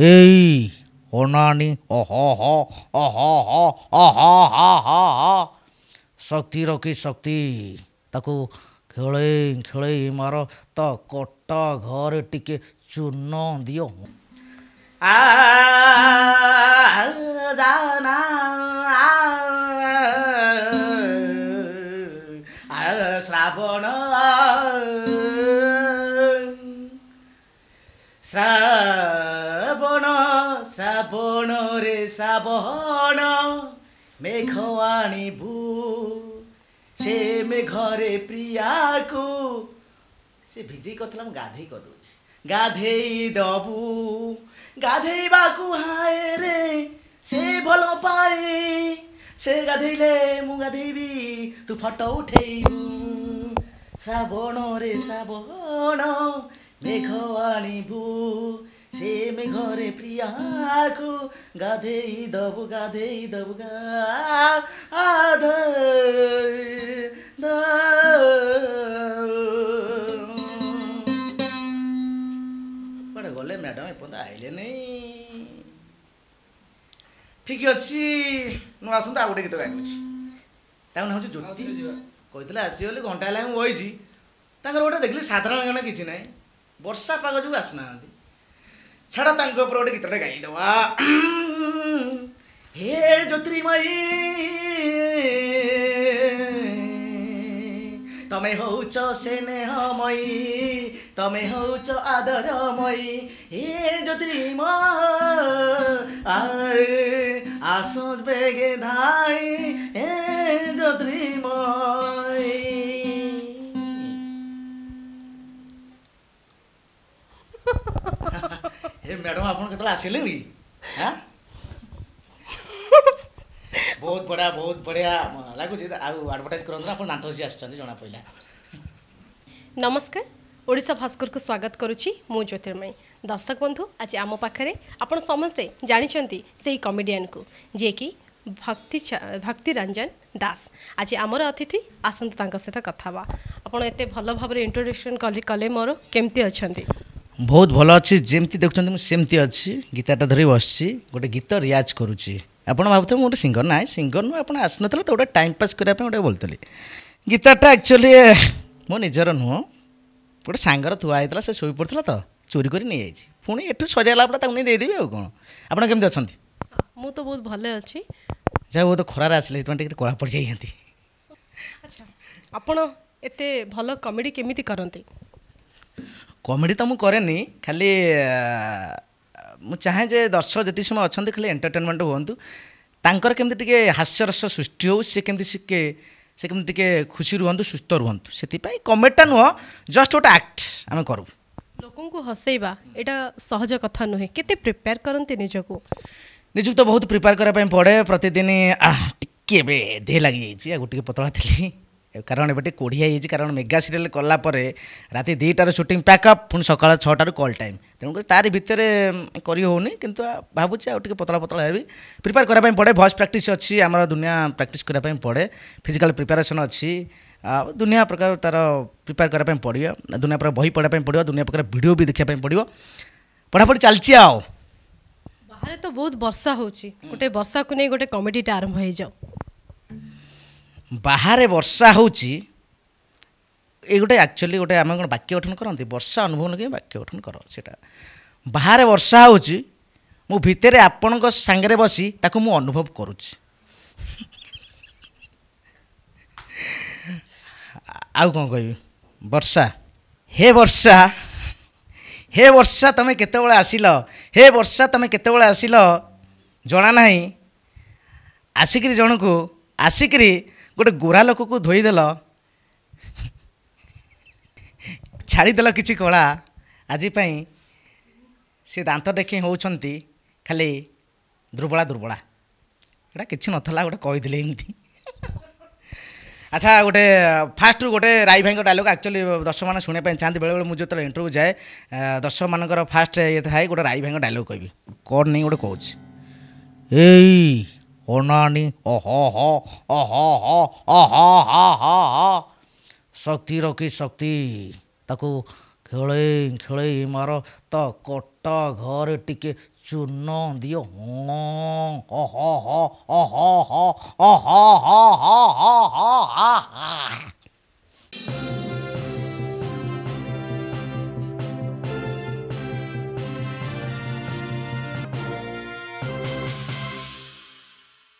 ी अह अक्ति रकि शक्ति त खे खेले म त कट घर टिक चुन दि ଶ୍ରାବଣରେ ଶ୍ରାବଣ ମେଘ ଆଣିବୁ ସେ ମେଘରେ ପ୍ରିୟାକୁ ସେ ଭିଜେଇ କରିଥିଲା ମୁଁ ଗାଧେଇ କରିଦେଉଛି ଗାଧେଇ ଦବୁ ଗାଧେଇବାକୁ ହାଏ ସେ ଭଲ ପାଏ ସେ ଗାଧେଇଲେ ମୁଁ ଗାଧେଇବି ତୁ ଫଟୋ ଉଠେଇବୁ ଶ୍ରାବଣରେ ଶ୍ରାବଣ ମେଘ ଆଣିବୁ ছেমে ঘরে প্রিয়াকু গাধেই দবু গাধেই দবু গা আধ କୁଆଡ଼େ ଗଲେ ମ୍ୟାଡ଼ାମ୍ ଏପର୍ଯ୍ୟନ୍ତ ଆଇଲେ ନେଇ ଠିକ୍ ଅଛି ମୁଁ ଆସନ୍ତୁ ଆଉ ଗୋଟେ ଗୀତ ଗାଇଦେଉଛି ତାଙ୍କ ନାଁ ହେଉଛି ଜ୍ୟୋତି କହିଥିଲେ ଆସିବେ ବୋଲି ଘଣ୍ଟା ହେଲା ମୁଁ ବଇଛି ତାଙ୍କର ଗୋଟେ ଦେଖିଲି ସାଧାରଣ ଜ୍ଞାନ କିଛି ନାହିଁ ବର୍ଷା ପାଗ ଯୋଗୁଁ ଆସୁନାହାନ୍ତି ଛାଡ଼ ତାଙ୍କ ଉପରେ ଗୋଟେ ଗୀତଟେ ଗାଇଦେବା ହେ ଜ୍ୟୋତିର୍ମୟୀ ତମେ ହଉଛ ସ୍ନେହମୟୀ ତମେ ହଉଛ ଆଦରମୟୀ ହେ ଜ୍ୟୋତିର୍ମ ଆସ ବେଗେ ଧାଇ ହେ ଜ୍ୟୋତିର୍ମୟ ଏ ମ୍ୟାଡ଼ାମ୍ ଆପଣ କେତେବେଳେ ଆସିଲେଣି ବହୁତ ବଢ଼ିଆ ବହୁତ ବଢ଼ିଆ ଲାଗୁଛି ଆଉ ଆଡ଼ଭର୍ଟାଇଜ୍ କରନ୍ତୁ ଆପଣ ନାଥ ହସି ଆସିଛନ୍ତି ଜଣା ପଡ଼ିଲା ନମସ୍କାର ଓଡ଼ିଶା ଭାସ୍କରକୁ ସ୍ୱାଗତ କରୁଛି ମୁଁ ଜ୍ୟୋତିର୍ମୟୀ ଦର୍ଶକ ବନ୍ଧୁ ଆଜି ଆମ ପାଖରେ ଆପଣ ସମସ୍ତେ ଜାଣିଛନ୍ତି ସେହି କମେଡ଼ିଆନ୍କୁ ଯିଏକି ଭକ୍ତି ଭକ୍ତି ରଞ୍ଜନ ଦାସ ଆଜି ଆମର ଅତିଥି ଆସନ୍ତୁ ତାଙ୍କ ସହିତ କଥା ହେବା ଆପଣ ଏତେ ଭଲ ଭାବରେ ଇଣ୍ଟ୍ରୋଡକ୍ସନ୍ କଲେ କଲେ ମୋର କେମିତି ଅଛନ୍ତି ବହୁତ ଭଲ ଅଛି ଯେମିତି ଦେଖୁଛନ୍ତି ମୁଁ ସେମିତି ଅଛି ଗୀତାଟା ଧରି ବସିଛି ଗୋଟେ ଗୀତ ରିଆଜ୍ କରୁଛି ଆପଣ ଭାବୁଥିବେ ମୁଁ ଗୋଟେ ସିଙ୍ଗର ନାଇଁ ସିଙ୍ଗର ନୁହଁ ଆପଣ ଆସୁନଥିଲେ ତ ଗୋଟେ ଟାଇମ୍ ପାସ୍ କରିବା ପାଇଁ ଗୋଟେ ବୋଲୁଥିଲି ଗୀତାଟା ଆକ୍ଚୁଆଲି ମୋ ନିଜର ନୁହଁ ଗୋଟେ ସାଙ୍ଗର ଥୁଆ ହେଇଥିଲା ସେ ଶୋଇ ପଡ଼ିଥିଲା ତ ଚୋରି କରି ନେଇଯାଇଛି ପୁଣି ଏଠୁ ସରିଗଲା ପରେ ତାକୁ ନେଇ ଦେଇଦେବି ଆଉ କ'ଣ ଆପଣ କେମିତି ଅଛନ୍ତି ମୁଁ ତ ବହୁତ ଭଲ ଅଛି ଯାହା ବହୁତ ଖରାରେ ଆସିଲେ ସେଥିପାଇଁ ଟିକେ କଳା ପଡ଼ିଯାଇଛନ୍ତି ଆଚ୍ଛା ଆପଣ ଏତେ ଭଲ କମେଡ଼ି କେମିତି କରନ୍ତି କମେଡ଼ି ତ ମୁଁ କରେନି ଖାଲି ମୁଁ ଚାହେଁ ଯେ ଦର୍ଶକ ଯେତିକି ସମୟ ଅଛନ୍ତି ଖାଲି ଏଣ୍ଟରଟେନମେଣ୍ଟ ହୁଅନ୍ତୁ ତାଙ୍କର କେମିତି ଟିକେ ହାସ୍ୟରସ ସୃଷ୍ଟି ହେଉ ସେ କେମିତି ଶିଖେ ସେ କେମିତି ଟିକେ ଖୁସି ରୁହନ୍ତୁ ସୁସ୍ଥ ରୁହନ୍ତୁ ସେଥିପାଇଁ କମେଡ଼ିଟା ନୁହଁ ଜଷ୍ଟ ଗୋଟେ ଆକ୍ଟ ଆମେ କରୁ ଲୋକଙ୍କୁ ହସେଇବା ଏଇଟା ସହଜ କଥା ନୁହେଁ କେତେ ପ୍ରିପେୟାର କରନ୍ତି ନିଜକୁ ନିଜକୁ ତ ବହୁତ ପ୍ରିପେୟାର କରିବା ପାଇଁ ପଡ଼େ ପ୍ରତିଦିନ ଟିକେ ଏବେ ଦେହ ଲାଗିଯାଇଛି ଆଉ ଟିକେ ପତଳା ଥିଲି কারণ এবারে কোড়িয়া হয়েছি কারণ মেগা সিরিয়াল কলা পরে রাতে দুইটার সুটিং প্যাকআপ পুঁ সকাল ছটার কল টাইম তেমনি তার ভিতরে করি হোনি কিন্তু ভাবুছি আপনি পতলা পতলা হবি প্রিপেয়ার করা পড়ে ভয়েস প্র্যাকটিস অছি আমার দুনিয়া প্র্যাকটিস করা পড়ে ফিজিক্যাল প্রিপারেসন অনিয়া প্রকার তার প্রিপেয়ার করা କରିବା দুনিয়া প্রকার বই পড়া ବହି দুনিয়া প্রকার ভিডিও বি দেখা ଭିଡ଼ିଓ পড়াপড়ি চালছি আও ପଡ଼ିବ তো ଚାଲିଛି বর্ষা হচ্ছে গোটে ବହୁତ ବର୍ଷା গোটে কমেডিটা আরম্ভ হয়ে যাও ବାହାରେ ବର୍ଷା ହେଉଛି ଏ ଗୋଟେ ଆକ୍ଚୁଆଲି ଗୋଟେ ଆମେ କ'ଣ ବାକ୍ୟ ଗଠନ କରନ୍ତି ବର୍ଷା ଅନୁଭବ ନକି ବାକ୍ୟ ଗଠନ କର ସେଇଟା ବାହାରେ ବର୍ଷା ହେଉଛି ମୁଁ ଭିତରେ ଆପଣଙ୍କ ସାଙ୍ଗରେ ବସି ତାକୁ ମୁଁ ଅନୁଭବ କରୁଛି ଆଉ କ'ଣ କହିବି ବର୍ଷା ହେ ବର୍ଷା ହେ ବର୍ଷା ତମେ କେତେବେଳେ ଆସିଲ ହେ ବର୍ଷା ତମେ କେତେବେଳେ ଆସିଲ ଜଣା ନାହିଁ ଆସିକିରି ଜଣଙ୍କୁ ଆସିକିରି ଗୋଟେ ଗୋରା ଲୋକକୁ ଧୋଇଦେଲ ଛାଡ଼ିଦେଲ କିଛି କଳା ଆଜି ପାଇଁ ସେ ଦାନ୍ତ ଦେଖି ହେଉଛନ୍ତି ଖାଲି ଦୁର୍ବଳା ଦୁର୍ବଳା ଏଇଟା କିଛି ନଥିଲା ଗୋଟେ କହିଥିଲେ ଏମିତି ଆଚ୍ଛା ଗୋଟେ ଫାଷ୍ଟରୁ ଗୋଟେ ରାଇ ଭାଇଙ୍କ ଡାଇଲଗ୍ ଆକ୍ଚୁଆଲି ଦର୍ଶକମାନେ ଶୁଣିବା ପାଇଁ ଚାହାନ୍ତି ବେଳେବେଳେ ମୁଁ ଯେତେବେଳେ ଇଣ୍ଟରଭ୍ୟୁ ଯାଏ ଦର୍ଶକମାନଙ୍କର ଫାଷ୍ଟ ଇଏ ଥାଏ ଗୋଟେ ରାଇ ଭାଇଙ୍କ ଡାଇଲଗ୍ କହିବି କ'ଣ ନେଇ ଗୋଟେ କହୁଛି ଏଇ ओनानी ओहो हो ओहो हो ओहो हो हो हो शक्ति रखी शक्ति ताकू ଖେଳେଇ ଖେଳେଇ ମାର ତ କଟା ଘରେ ଟିକେ ଚୂନ ଦିଅ ହଁ ହ ହ ହ ହ ହ ହ ହ ହ ହ ହ